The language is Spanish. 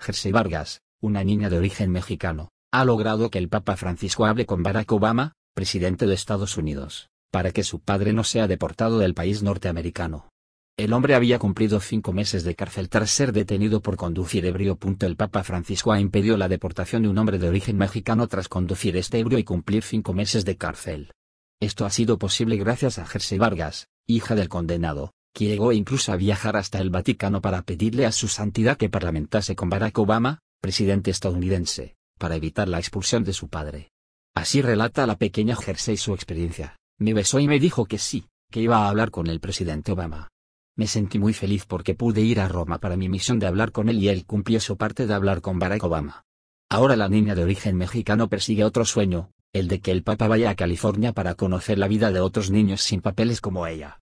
Jersey Vargas, una niña de origen mexicano, ha logrado que el Papa Francisco hable con Barack Obama, presidente de Estados Unidos, para que su padre no sea deportado del país norteamericano. El hombre había cumplido cinco meses de cárcel tras ser detenido por conducir ebrio. El Papa Francisco ha impedido la deportación de un hombre de origen mexicano tras conducir este ebrio y cumplir cinco meses de cárcel. Esto ha sido posible gracias a Jersey Vargas, hija del condenado, que llegó e incluso a viajar hasta el Vaticano para pedirle a su santidad que parlamentase con Barack Obama, presidente estadounidense, para evitar la expulsión de su padre. Así relata la pequeña Jersey su experiencia. Me besó y me dijo que sí, que iba a hablar con el presidente Obama. Me sentí muy feliz porque pude ir a Roma para mi misión de hablar con él y él cumplió su parte de hablar con Barack Obama. Ahora la niña de origen mexicano persigue otro sueño, el de que el Papa vaya a California para conocer la vida de otros niños sin papeles como ella.